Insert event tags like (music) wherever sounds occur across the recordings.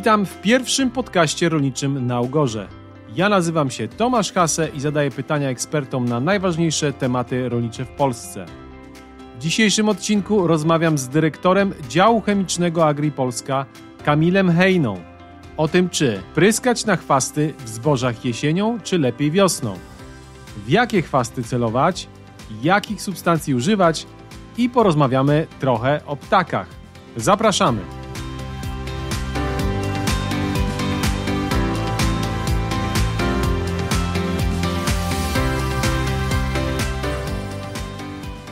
Witam w pierwszym podcaście rolniczym na Ugorze. Ja nazywam się Tomasz Hase i zadaję pytania ekspertom na najważniejsze tematy rolnicze w Polsce. W dzisiejszym odcinku rozmawiam z dyrektorem działu chemicznego AgriPolska Kamilem Hejną o tym, czy pryskać na chwasty w zbożach jesienią, czy lepiej wiosną, w jakie chwasty celować, jakich substancji używać i porozmawiamy trochę o ptakach. Zapraszamy!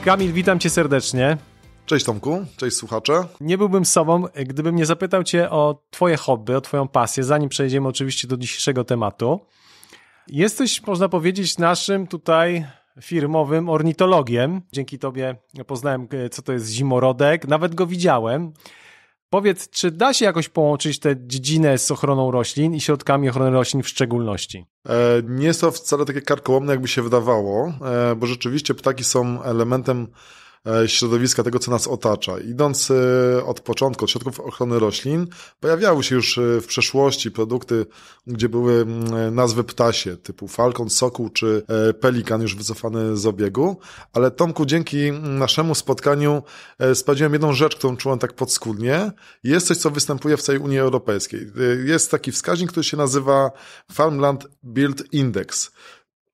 Kamil, witam cię serdecznie. Cześć Tomku, cześć słuchacze. Nie byłbym sobą, gdybym nie zapytał cię o twoje hobby, o twoją pasję, zanim przejdziemy oczywiście do dzisiejszego tematu. Jesteś, można powiedzieć, naszym tutaj firmowym ornitologiem. Dzięki tobie poznałem, e, co to jest zimorodek. Nawet go widziałem. Powiedz, czy da się jakoś połączyć tę dziedzinę z ochroną roślin i środkami ochrony roślin w szczególności? E, nie są wcale takie karkołomne, jakby się wydawało, e, bo rzeczywiście ptaki są elementem E, środowiska, tego co nas otacza. Idąc e, od początku, od środków ochrony roślin, pojawiały się już e, w przeszłości produkty, gdzie były nazwy ptasie, typu falkon, sokół czy pelikan już wycofany z obiegu, ale Tomku, dzięki naszemu spotkaniu sprawdziłem jedną rzecz, którą czułem tak podskórnie. Jest coś, co występuje w całej Unii Europejskiej. Jest taki wskaźnik, który się nazywa Farmland Build Index.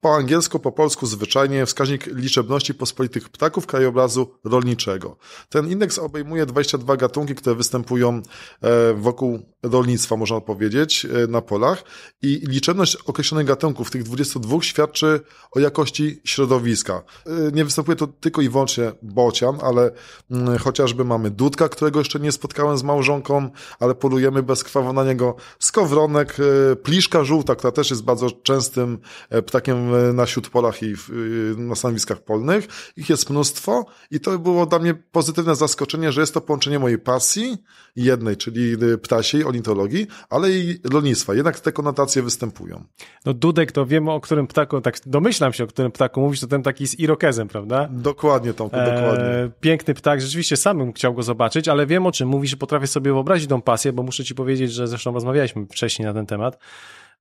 Po angielsku, po polsku zwyczajnie wskaźnik liczebności pospolitych ptaków krajobrazu rolniczego. Ten indeks obejmuje 22 gatunki, które występują e, wokół rolnictwa, można powiedzieć, e, na polach i liczebność określonych gatunków, tych 22, świadczy o jakości środowiska. E, nie występuje to tylko i wyłącznie bocian, ale mm, chociażby mamy dudka, którego jeszcze nie spotkałem z małżonką, ale polujemy bezkrwawo na niego skowronek, pliszka żółta, która też jest bardzo częstym ptakiem na śródpolach i w, y, na stanowiskach polnych. Ich jest mnóstwo i to było dla mnie pozytywne zaskoczenie, że jest to połączenie mojej pasji jednej, czyli y, ptasiej, ornitologii, ale i rolnictwa. Jednak te konotacje występują. No Dudek, to wiemy o którym ptaku, tak domyślam się, o którym ptaku mówisz, to ten taki z irokezem, prawda? Dokładnie, Tomku, eee, dokładnie. Piękny ptak, rzeczywiście sam bym chciał go zobaczyć, ale wiem o czym mówisz, potrafię sobie wyobrazić tą pasję, bo muszę ci powiedzieć, że zresztą rozmawialiśmy wcześniej na ten temat.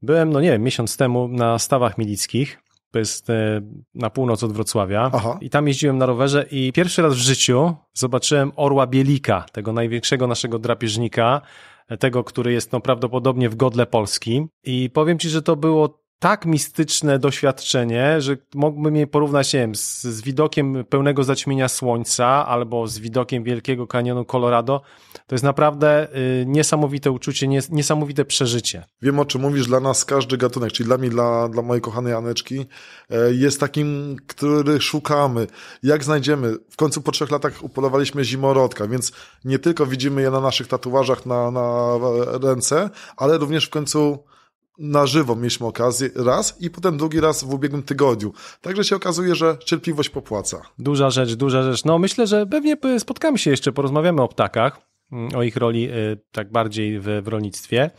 Byłem, no nie wiem, miesiąc temu na stawach milickich to jest e, na północ od Wrocławia. Aha. I tam jeździłem na rowerze i pierwszy raz w życiu zobaczyłem orła bielika, tego największego naszego drapieżnika, e, tego, który jest no, prawdopodobnie w godle Polski. I powiem ci, że to było tak mistyczne doświadczenie, że mógłbym je porównać, nie wiem, z, z, widokiem pełnego zaćmienia słońca albo z widokiem Wielkiego Kanionu Colorado. To jest naprawdę y, niesamowite uczucie, nies niesamowite przeżycie. Wiem o czym mówisz, dla nas każdy gatunek, czyli dla mnie, dla, dla mojej kochanej Aneczki, e, jest takim, który szukamy. Jak znajdziemy? W końcu po trzech latach upolowaliśmy zimorodka, więc nie tylko widzimy je na naszych tatuażach na, na ręce, ale również w końcu na żywo mieliśmy okazję raz i potem drugi raz w ubiegłym tygodniu. Także się okazuje, że cierpliwość popłaca. Duża rzecz, duża rzecz. No myślę, że pewnie spotkamy się jeszcze, porozmawiamy o ptakach, mm, o ich roli y, tak bardziej w, w rolnictwie.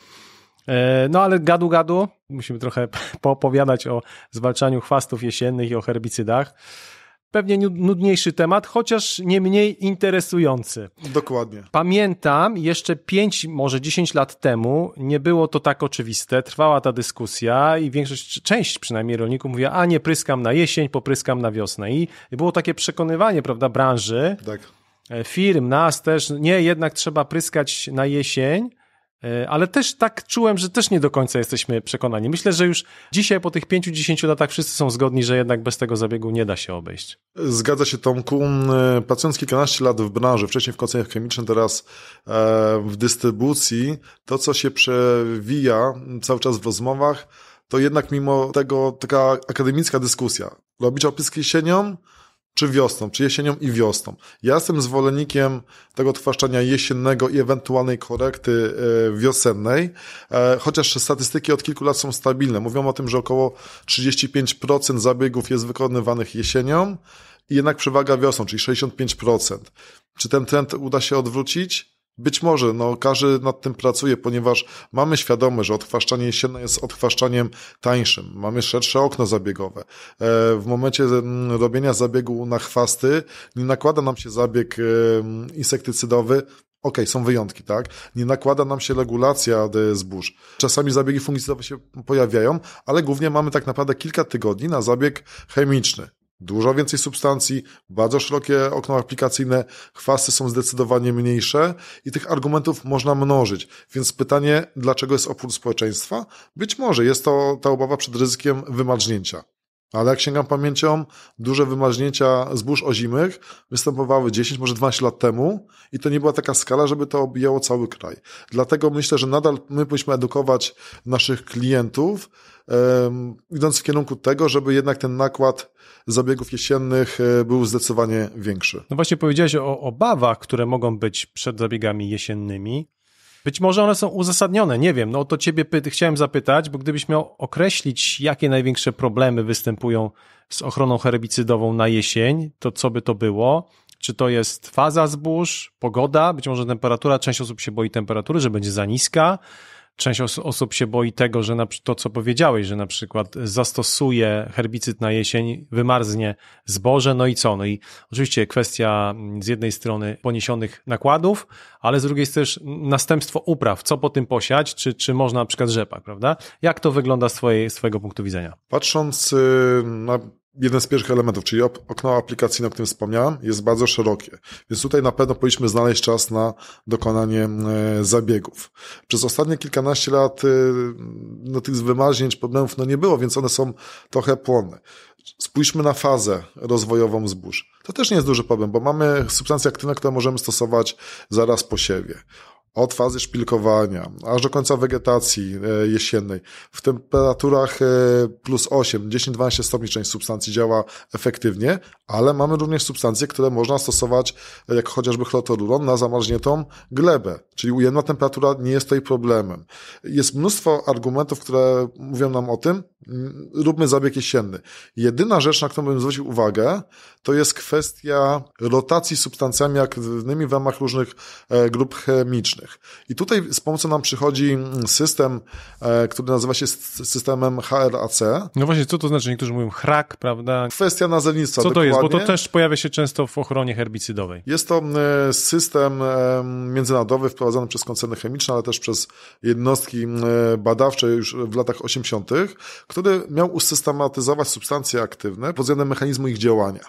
E, no ale gadu gadu, musimy trochę (laughs) poopowiadać o zwalczaniu chwastów jesiennych i o herbicydach pewnie nudniejszy temat, chociaż nie mniej interesujący. Dokładnie. Pamiętam jeszcze 5, może 10 lat temu nie było to tak oczywiste, trwała ta dyskusja i większość, część przynajmniej rolników mówiła, a nie pryskam na jesień, popryskam na wiosnę i było takie przekonywanie, prawda, branży, tak. E, firm, nas też, nie, jednak trzeba pryskać na jesień, E, ale też tak czułem, że też nie do końca jesteśmy przekonani. Myślę, że już dzisiaj po tych 5-10 latach wszyscy są zgodni, że jednak bez tego zabiegu nie da się obejść. Zgadza się Tomku. Mm, pracując kilkanaście lat w branży, wcześniej w koncernach chemicznych, teraz e, w dystrybucji, to co się przewija cały czas w rozmowach, to jednak mimo tego taka akademicka dyskusja. Robić opis kiesieniom, czy wiosną, czy jesienią i wiosną. Ja jestem zwolennikiem tego odtwarzania jesiennego i ewentualnej korekty e, wiosennej, e, chociaż statystyki od kilku lat są stabilne. Mówią o tym, że około 35% zabiegów jest wykonywanych jesienią i jednak przewaga wiosną, czyli 65%. Czy ten trend uda się odwrócić? Być może, no, każdy nad tym pracuje, ponieważ mamy świadomość, że odchwaszczanie jesienne jest odchwaszczaniem tańszym. Mamy szersze okno zabiegowe. E, w momencie mm, robienia zabiegu na chwasty nie nakłada nam się zabieg e, insektycydowy OK, są wyjątki, tak? Nie nakłada nam się regulacja e, zbóż. Czasami zabiegi fungicydowe się pojawiają, ale głównie mamy tak naprawdę kilka tygodni na zabieg chemiczny dużo więcej substancji, bardzo szerokie okno aplikacyjne, chwasty są zdecydowanie mniejsze i tych argumentów można mnożyć. Więc pytanie, dlaczego jest opór społeczeństwa? Być może jest to ta obawa przed ryzykiem wymarznięcia. Ale jak sięgam pamięcią, duże wymarznięcia zbóż ozimych występowały 10, może 12 lat temu i to nie była taka skala, żeby to objęło cały kraj. Dlatego myślę, że nadal my powinniśmy edukować naszych klientów, idąc w kierunku tego, żeby jednak ten nakład zabiegów jesiennych e, był zdecydowanie większy. No właśnie powiedziałeś o obawach, które mogą być przed zabiegami jesiennymi. Być może one są uzasadnione, nie wiem. No o to ciebie chciałem zapytać, bo gdybyś miał określić, jakie największe problemy występują z ochroną herbicydową na jesień, to co by to było? Czy to jest faza zbóż, pogoda, być może temperatura? Część osób się boi temperatury, że będzie za niska część os osób się boi tego, że na, to, co powiedziałeś, że na przykład zastosuje herbicyd na jesień, wymarznie zboże, no i co? No i oczywiście kwestia mm, z jednej strony poniesionych nakładów, ale z drugiej jest też następstwo upraw, co po tym posiać, czy, czy można na przykład rzepak, prawda? Jak to wygląda z, twojej, z twojego punktu widzenia? Patrząc y, na jeden z pierwszych elementów, czyli okno aplikacyjne, o którym wspomniałem, jest bardzo szerokie. Więc tutaj na pewno powinniśmy znaleźć czas na dokonanie e, zabiegów. Przez ostatnie kilkanaście lat e, no, tych wymarznięć, problemów no, nie było, więc one są trochę płonne. Spójrzmy na fazę rozwojową zbóż. To też nie jest duży problem, bo mamy substancje aktywne, które możemy stosować zaraz po siewie od fazy szpilkowania aż do końca wegetacji e, jesiennej. W temperaturach e, plus 8, 10-12 stopni część substancji działa efektywnie, ale mamy również substancje, które można stosować, jak chociażby chlororuron, na zamarzniętą glebę, czyli ujemna temperatura nie jest tutaj problemem. Jest mnóstwo argumentów, które mówią nam o tym, mm, róbmy zabieg jesienny. Jedyna rzecz, na którą bym zwrócił uwagę, to jest kwestia rotacji substancjami aktywnymi w ramach różnych e, grup chemicznych. I tutaj z pomocą nam przychodzi mm, system, e, który nazywa się systemem HRAC. No właśnie, co to znaczy? Niektórzy mówią HRAC, prawda? Kwestia nazewnictwa. Co dokładnie. to jest? Bo to też pojawia się często w ochronie herbicydowej. Jest to e, system e, międzynarodowy wprowadzony przez koncerny chemiczne, ale też przez jednostki badawcze już w latach 80., który miał usystematyzować substancje aktywne pod względem mechanizmu ich działania.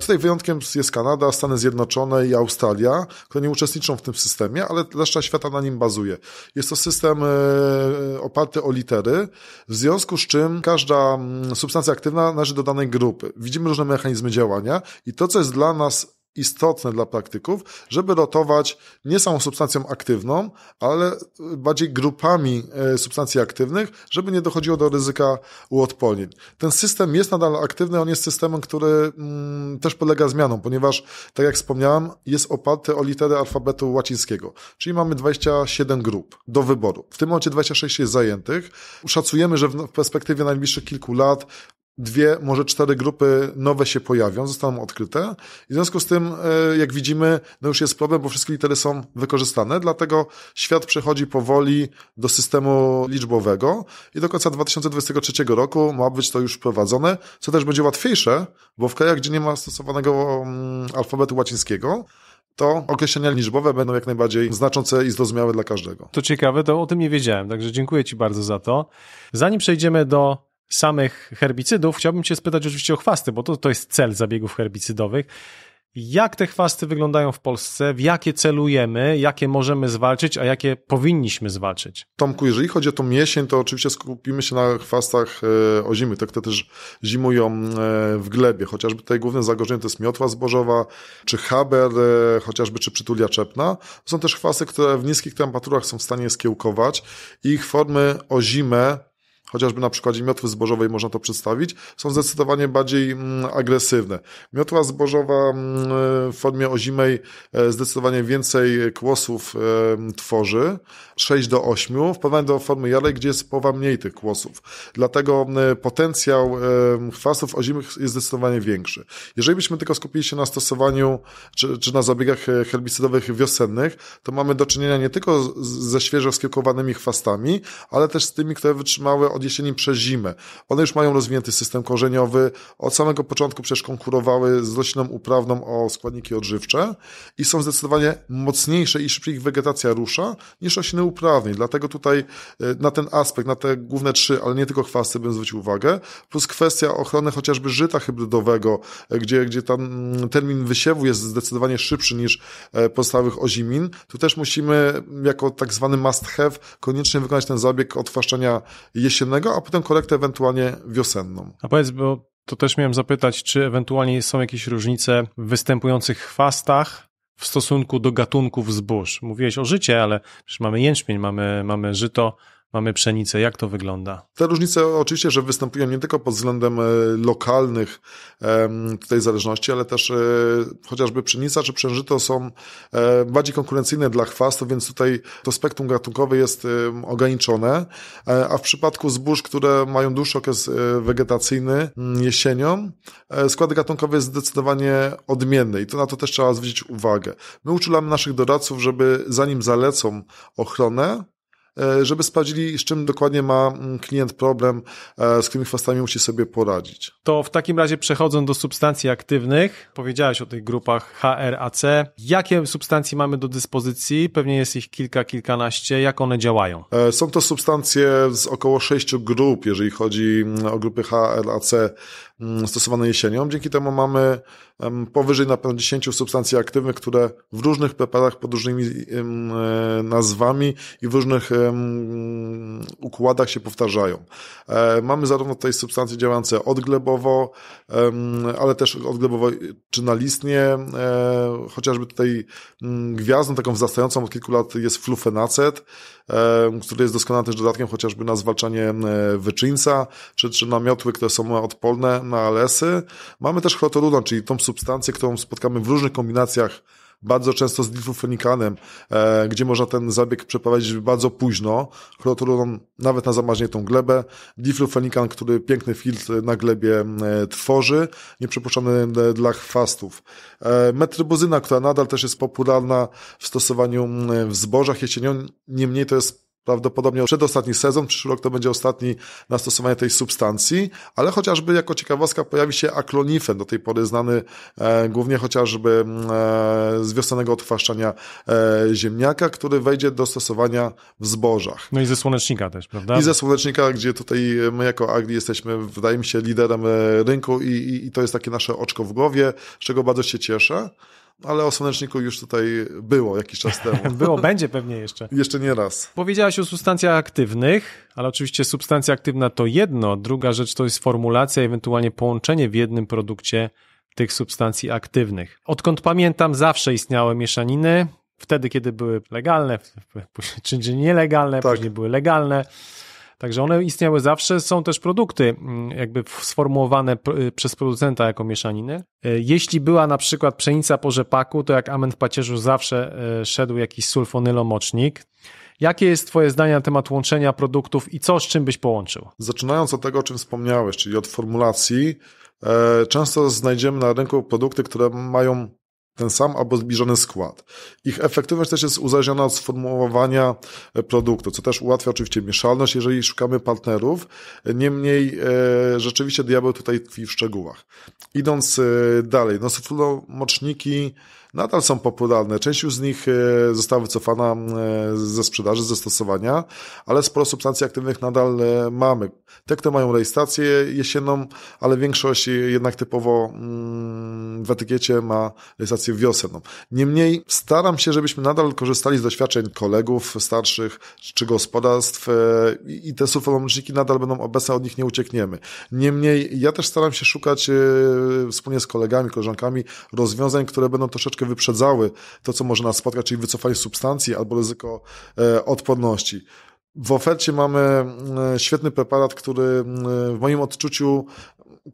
Tutaj wyjątkiem jest Kanada, Stany Zjednoczone i Australia, które nie uczestniczą w tym systemie, ale reszta świata na nim bazuje. Jest to system e, oparty o litery, w związku z czym każda mm, substancja aktywna należy do danej grupy. Widzimy różne mechanizmy działania i to, co jest dla nas istotne dla praktyków, żeby rotować nie samą substancją aktywną, ale y, bardziej grupami e, substancji aktywnych, żeby nie dochodziło do ryzyka uodpornień. Ten system jest nadal aktywny, on jest systemem, który mm, też podlega zmianom, ponieważ, tak jak wspomniałem, jest oparty o literę alfabetu łacińskiego, czyli mamy 27 grup do wyboru. W tym momencie 26 jest zajętych. Szacujemy, że w perspektywie najbliższych kilku lat dwie, może cztery grupy nowe się pojawią, zostaną odkryte. I w związku z tym, e, jak widzimy, no już jest problem, bo wszystkie litery są wykorzystane, dlatego świat przechodzi powoli do systemu liczbowego i do końca 2023 roku ma być to już wprowadzone, co też będzie łatwiejsze, bo w krajach, gdzie nie ma stosowanego mm, alfabetu łacińskiego, to określenia liczbowe będą jak najbardziej znaczące i zrozumiałe dla każdego. To ciekawe, to o tym nie wiedziałem, także dziękuję Ci bardzo za to. Zanim przejdziemy do samych herbicydów, chciałbym Cię spytać oczywiście o chwasty, bo to, to jest cel zabiegów herbicydowych. Jak te chwasty wyglądają w Polsce, w jakie celujemy, jakie możemy zwalczyć, a jakie powinniśmy zwalczyć? Tomku, jeżeli chodzi o tą jesień, to oczywiście skupimy się na chwastach e, ozimy, tak, te, które też zimują e, w glebie. Chociażby tutaj główne zagrożeniem to jest miotła zbożowa, czy haber, e, chociażby, czy przytulia czepna. Są też chwasty, które w niskich temperaturach są w stanie skiełkować. Ich formy zimę chociażby na przykładzie miotwy zbożowej można to przedstawić, są zdecydowanie bardziej mm, agresywne. Miotła zbożowa mm, w formie ozimej e, zdecydowanie więcej kłosów e, tworzy, 6 do 8, w do formy jarej, gdzie jest połowa mniej tych kłosów. Dlatego potencjał chwastów e, ozimych jest zdecydowanie większy. Jeżeli byśmy tylko skupili się na stosowaniu czy, czy na zabiegach herbicydowych wiosennych, to mamy do czynienia nie tylko ze świeżo skiełkowanymi chwastami, ale też z tymi, które wytrzymały od nad przez zimę. One już mają rozwinięty system korzeniowy. Od samego początku przecież konkurowały z rośliną uprawną o składniki odżywcze i są zdecydowanie mocniejsze i szybciej ich wegetacja rusza niż rośliny uprawne. Dlatego tutaj e, na ten aspekt, na te główne trzy, ale nie tylko chwasty bym zwrócił uwagę. Plus kwestia ochrony chociażby żyta hybrydowego, e, gdzie, gdzie tam mm, termin wysiewu jest zdecydowanie szybszy niż e, pozostałych ozimin. Tu też musimy jako tak zwany must have koniecznie wykonać ten zabieg odtwarzania jesiennego jesiennego, a potem korektę ewentualnie wiosenną. A powiedz, bo to też miałem zapytać, czy ewentualnie są jakieś różnice w występujących chwastach w stosunku do gatunków zbóż. Mówiłeś o życie, ale przecież mamy jęczmień, mamy, mamy żyto, mamy pszenicę. Jak to wygląda? Te różnice oczywiście, że występują nie tylko pod względem e, lokalnych tutaj zależności, ale też e, chociażby pszenica czy przężyto są e, bardziej konkurencyjne dla chwastu więc tutaj to spektrum gatunkowe jest ograniczone, a w przypadku zbóż, które mają dłuższy okres wegetacyjny mm, jesienią, skład gatunkowy jest zdecydowanie odmienny i to na to też trzeba zwrócić uwagę. My uczulamy naszych doradców, żeby zanim zalecą ochronę, E, żeby sprawdzili, z czym dokładnie ma mm, klient problem, e, z którymi chwastami musi sobie poradzić. To w takim razie przechodząc do substancji aktywnych, powiedziałeś o tych grupach HRAC. Jakie substancje mamy do dyspozycji? Pewnie jest ich kilka, kilkanaście. Jak one działają? E, są to substancje z około sześciu grup, jeżeli chodzi mm, o grupy HRAC Mm, stosowane jesienią. Dzięki temu mamy powyżej na pewno 10 substancji aktywnych, które w różnych preparatach pod różnymi e, nazwami i w różnych układach się powtarzają. E, mamy zarówno tutaj substancje działające odglebowo, ale też odglebowo e, czy nalistnie, chociażby tutaj gwiazdą taką wzrastającą od kilku lat jest flufenacet, który jest doskonałym też dodatkiem chociażby na zwalczanie wyczyńca, czy, czy na miotły, które są odporne na alesy Mamy też chlotoludan, czyli tą substancję, którą spotkamy w różnych kombinacjach bardzo często z diflufenikanem, e, gdzie można ten zabieg przeprowadzić bardzo późno. Chlorotulon nawet na zamarzniętą glebę. Diflufenikan, który piękny filtr na glebie e, tworzy, nieprzepuszczany e, dla chwastów. E, która nadal też jest popularna w stosowaniu mm, w zbożach jesienią, niemniej to jest prawdopodobnie przedostatni sezon, przyszły rok to będzie ostatni na stosowanie tej substancji, ale chociażby jako ciekawostka pojawi się aklonifen, do tej pory znany e, głównie chociażby e, z wiosennego odtwarzania e, ziemniaka, który wejdzie do stosowania w zbożach. No i ze słonecznika też, prawda? I ze słonecznika, gdzie tutaj e, my jako Agri jesteśmy, wydaje mi się, liderem e, rynku i, i, i to jest takie nasze oczko w głowie, z czego bardzo się cieszę ale o słoneczniku już tutaj było jakiś czas temu. (laughs) było, będzie pewnie jeszcze. Jeszcze nie raz. Powiedziałaś o substancjach aktywnych, ale oczywiście substancja aktywna to jedno, druga rzecz to jest formulacja, ewentualnie połączenie w jednym produkcie tych substancji aktywnych. Odkąd pamiętam, zawsze istniały mieszaniny, wtedy kiedy były legalne, czy nielegalne, tak. później były legalne. Także one istniały zawsze, są też produkty mm, jakby sformułowane y, przez producenta jako mieszaniny. E, jeśli była na przykład pszenica po rzepaku, to jak amen w pacierzu zawsze e, szedł jakiś sulfonylomocznik. Jakie jest Twoje zdanie na temat łączenia produktów i co z czym byś połączył? Zaczynając od tego, o czym wspomniałeś, czyli od formulacji, e, często znajdziemy na rynku produkty, które mają ten sam albo zbliżony skład. Ich efektywność też jest uzależniona od sformułowania e, produktu, co też ułatwia oczywiście mieszalność, jeżeli szukamy partnerów. Niemniej e, rzeczywiście diabeł tutaj tkwi w szczegółach. Idąc e, dalej, no moczniki nadal są popularne. Część już z nich e, została wycofana e, ze sprzedaży, ze stosowania, ale sporo substancji aktywnych nadal mamy. Te, które mają rejestrację jesienną, ale większość jednak typowo mm, w etykiecie ma rejestrację wiosenną. Niemniej staram się, żebyśmy nadal korzystali z doświadczeń kolegów starszych czy gospodarstw e, i te sufolomuczniki nadal będą obecne, od nich nie uciekniemy. Niemniej ja też staram się szukać e, wspólnie z kolegami, koleżankami rozwiązań, które będą troszeczkę wyprzedzały to, co może nas spotkać, czyli wycofanie substancji albo ryzyko e, odporności. W ofercie mamy mm, świetny preparat, który mm, w moim odczuciu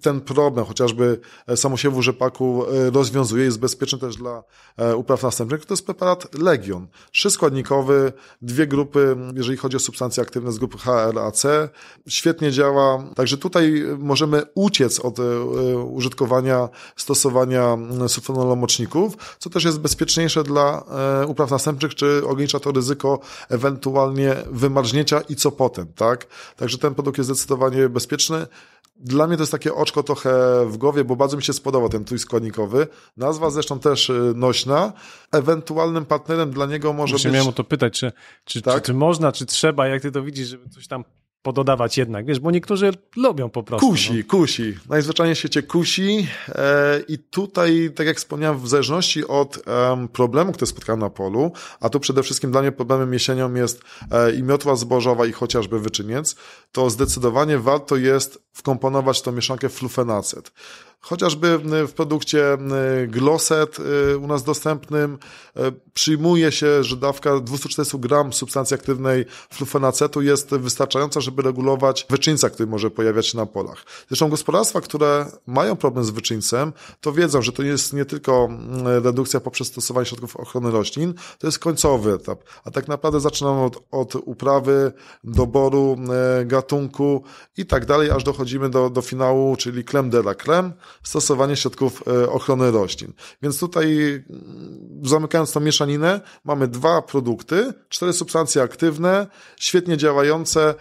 ten problem chociażby e, samosiewu rzepaku e, rozwiązuje, jest bezpieczny też dla e, upraw następnych, to jest preparat Legion. Trzyskładnikowy, dwie grupy, jeżeli chodzi o substancje aktywne z grupy HRAC, świetnie działa, także tutaj możemy uciec od użytkowania, stosowania sufonolomoczników, co też jest bezpieczniejsze dla upraw następczych, czy ogranicza to ryzyko ewentualnie wymarznięcia i co potem, tak? Także ten produkt jest zdecydowanie bezpieczny. Dla mnie to jest takie oczko trochę w głowie, bo bardzo mi się spodobał ten trójskładnikowy. Nazwa zresztą też y, nośna. Ewentualnym partnerem dla niego może Właśnie być... miałem o to pytać, czy, czy, tak? czy, czy, można, czy trzeba, jak ty to widzisz, żeby coś tam pododawać jednak, wiesz, bo niektórzy lubią po prostu. Kusi, no. kusi. Najzwyczajniej w świecie kusi e, i tutaj, tak jak wspomniałem, w zależności od problemu, który spotkałem na polu, a tu przede wszystkim dla mnie problemem jesienią jest e, i miotła zbożowa i chociażby wyczyniec, to zdecydowanie warto jest wkomponować tą mieszankę flufenacet. Chociażby w produkcie Gloset, y, u nas dostępnym e, przyjmuje się, że dawka 240 gram substancji aktywnej flufenacetu jest wystarczająca, żeby żeby regulować wyczyńca, który może pojawiać się na polach. Zresztą gospodarstwa, które mają problem z wyczyńcem, to wiedzą, że to jest nie tylko mm, redukcja poprzez stosowanie środków ochrony roślin, to jest końcowy etap. A tak naprawdę zaczynamy od, od uprawy, doboru e, gatunku i tak dalej, aż dochodzimy do, do finału, czyli klem de la creme, stosowanie środków e, ochrony roślin. Więc tutaj, mm, zamykając tą mieszaninę, mamy dwa produkty, cztery substancje aktywne, świetnie działające,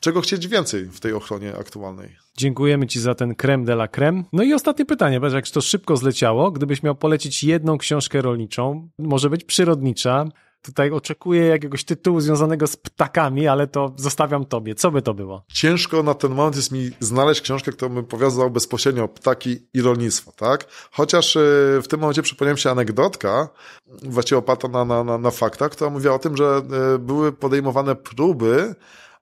czego chcieć więcej w tej ochronie aktualnej. Dziękujemy Ci za ten krem de la creme. No i ostatnie pytanie, jak to szybko zleciało, gdybyś miał polecić jedną książkę rolniczą, może być przyrodnicza, tutaj oczekuję jakiegoś tytułu związanego z ptakami, ale to zostawiam tobie. Co by to było? Ciężko na ten moment jest mi znaleźć książkę, którą bym powiązał bezpośrednio o ptaki i rolnictwo, tak? Chociaż e, w tym momencie przypomniałem się anegdotka, właściwie oparta na, na, na, na faktach, która mówiła o tym, że e, były podejmowane próby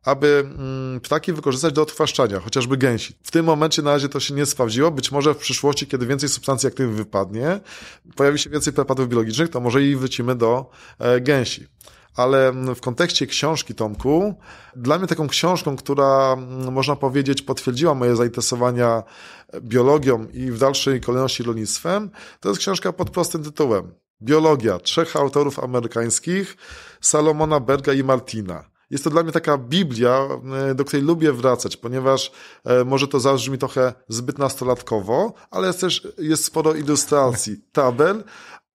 aby mm, ptaki wykorzystać do odchwaszczania, chociażby gęsi. W tym momencie na razie to się nie sprawdziło. Być może w przyszłości, kiedy więcej substancji aktywnych wypadnie, pojawi się więcej preparatów biologicznych, to może i wrócimy do e, gęsi ale mm, w kontekście książki Tomku, dla mnie taką książką, która mm, można powiedzieć potwierdziła moje zainteresowania e, biologią i w dalszej kolejności rolnictwem, to jest książka pod prostym tytułem Biologia trzech autorów amerykańskich Salomona Berga i Martina jest to dla mnie taka Biblia, e, do której lubię wracać, ponieważ e, może to zabrzmi trochę zbyt nastolatkowo, ale jest też jest sporo ilustracji, tabel,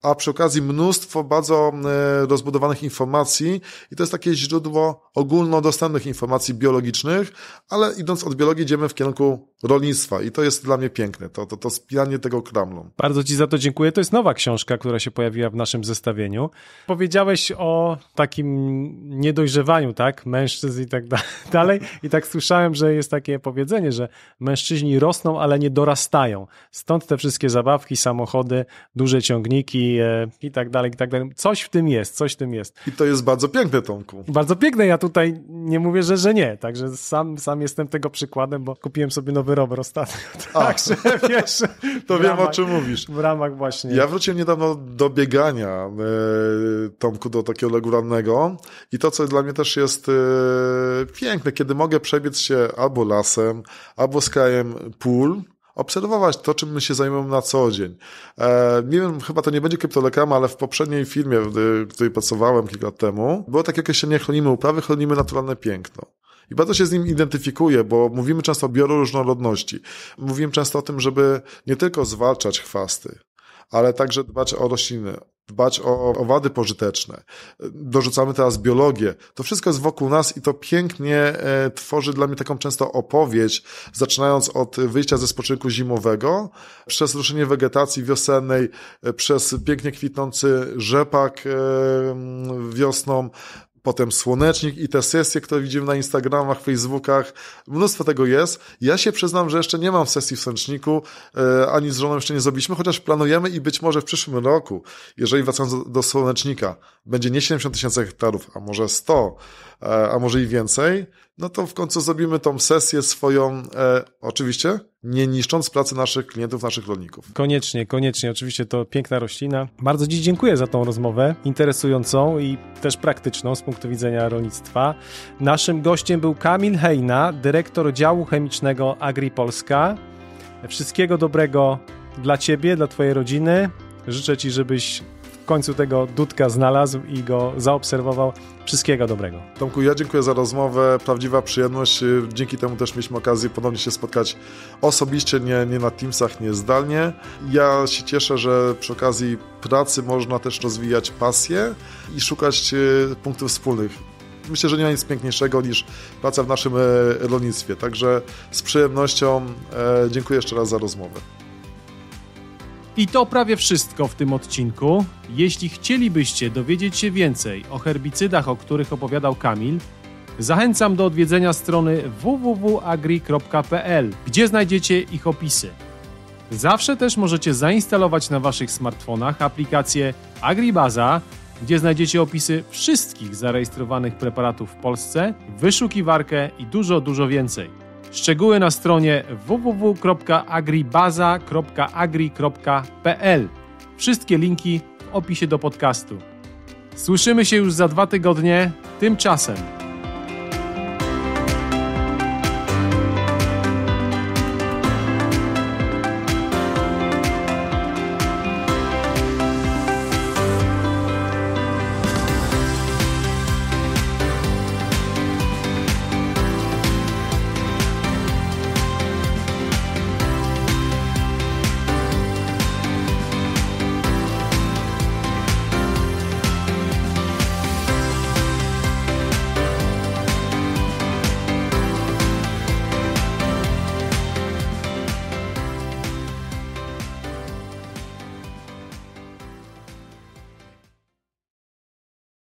a przy okazji mnóstwo bardzo e, rozbudowanych informacji i to jest takie źródło ogólnodostępnych informacji biologicznych, ale idąc od biologii idziemy w kierunku rolnictwa i to jest dla mnie piękne, to, to, to spijanie tego kramlą. Bardzo Ci za to dziękuję. To jest nowa książka, która się pojawiła w naszym zestawieniu. Powiedziałeś o takim niedojrzewaniu, tak, mężczyzn i tak (laughs) dalej i tak słyszałem, że jest takie powiedzenie, że mężczyźni rosną, ale nie dorastają. Stąd te wszystkie zabawki, samochody, duże ciągniki, E, i tak dalej, i tak dalej. Coś w tym jest, coś w tym jest. I to jest bardzo piękne, Tomku. Bardzo piękne, ja tutaj nie mówię, że, że nie, także sam, sam jestem tego przykładem, bo kupiłem sobie nowy rower ostatnio, (laughs) także wiesz... to ramach, wiem, o czym mówisz. W ramach właśnie. Ja wróciłem niedawno do biegania, y, Tomku, do takiego regularnego i to, co dla mnie też jest e, piękne, kiedy mogę przebiec się albo lasem, albo skajem pól, obserwować to, czym my się zajmujemy na co dzień. E, nie wiem, chyba to nie będzie kryptoreklama, ale w poprzedniej firmie, w której pracowałem kilka lat temu, było takie określenie chronimy uprawy, chronimy naturalne piękno. I bardzo się z nim identyfikuję, bo mówimy często o bioróżnorodności. Mówimy często o tym, żeby nie tylko zwalczać chwasty, ale także dbać o rośliny, dbać o owady pożyteczne, dorzucamy teraz biologię. To wszystko jest wokół nas i to pięknie e, tworzy dla mnie taką często opowieść, zaczynając od wyjścia ze spoczynku zimowego, przez ruszenie wegetacji wiosennej, e, przez pięknie kwitnący rzepak e, mm, wiosną, potem słonecznik i te sesje, które widzimy na Instagramach, Facebookach, mnóstwo tego jest. Ja się przyznam, że jeszcze nie mam sesji w Słoneczniku, e, ani z żoną jeszcze nie zrobiliśmy, chociaż planujemy i być może w przyszłym roku, jeżeli wracając do Słonecznika, będzie nie 70 tysięcy hektarów, a może 100, e, a może i więcej, no to w końcu zrobimy tą sesję swoją, e, oczywiście nie niszcząc pracy naszych klientów, naszych rolników. Koniecznie, koniecznie. Oczywiście to piękna roślina. Bardzo Ci dziękuję za tą rozmowę interesującą i też praktyczną z punktu widzenia rolnictwa. Naszym gościem był Kamil Hejna, dyrektor działu chemicznego AgriPolska. Wszystkiego dobrego dla Ciebie, dla Twojej rodziny. Życzę Ci, żebyś w końcu tego Dudka znalazł i go zaobserwował. Wszystkiego dobrego. Tomku, ja dziękuję za rozmowę. Prawdziwa przyjemność. Dzięki temu też mieliśmy okazję ponownie się spotkać osobiście, nie, nie na Teamsach, nie zdalnie. Ja się cieszę, że przy okazji pracy można też rozwijać pasję i szukać e, punktów wspólnych myślę, że nie ma nic piękniejszego niż praca w naszym e, rolnictwie. Także z przyjemnością e, dziękuję jeszcze raz za rozmowę. I to prawie wszystko w tym odcinku. Jeśli chcielibyście dowiedzieć się więcej o herbicydach, o których opowiadał Kamil, zachęcam do odwiedzenia strony www.agri.pl, gdzie znajdziecie ich opisy. Zawsze też możecie zainstalować na waszych smartfonach aplikację AgriBaza, gdzie znajdziecie opisy wszystkich zarejestrowanych preparatów w Polsce, wyszukiwarkę i dużo, dużo więcej. Szczegóły na stronie www.agribaza.agri.pl. Wszystkie linki w opisie do podcastu. Słyszymy się już za dwa tygodnie. Tymczasem.